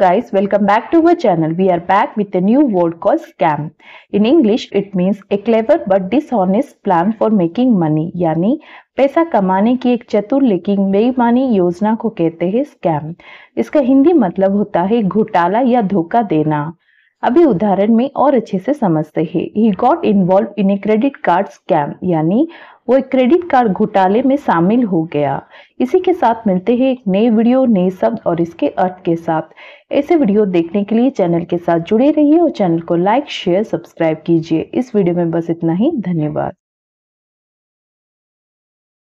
guys welcome back to our channel we are back with a new word called scam in english it means a clever but dishonest plan for making money yani पैसा कमाने की एक चतुर लेकिन बेईमानी योजना को कहते हैं स्कैम इसका हिंदी मतलब होता है घोटाला या धोखा देना अभी उदाहरण में और अच्छे से समझते हैं ही got involve in a credit card scam यानी वो एक क्रेडिट कार्ड घोटाले में शामिल हो गया इसी के साथ मिलते हैं एक नए वीडियो नए शब्द और इसके अर्थ के साथ ऐसे वीडियो देखने के लिए चैनल के साथ जुड़े रहिए और चैनल को लाइक शेयर सब्सक्राइब कीजिए इस वीडियो में बस इतना ही धन्यवाद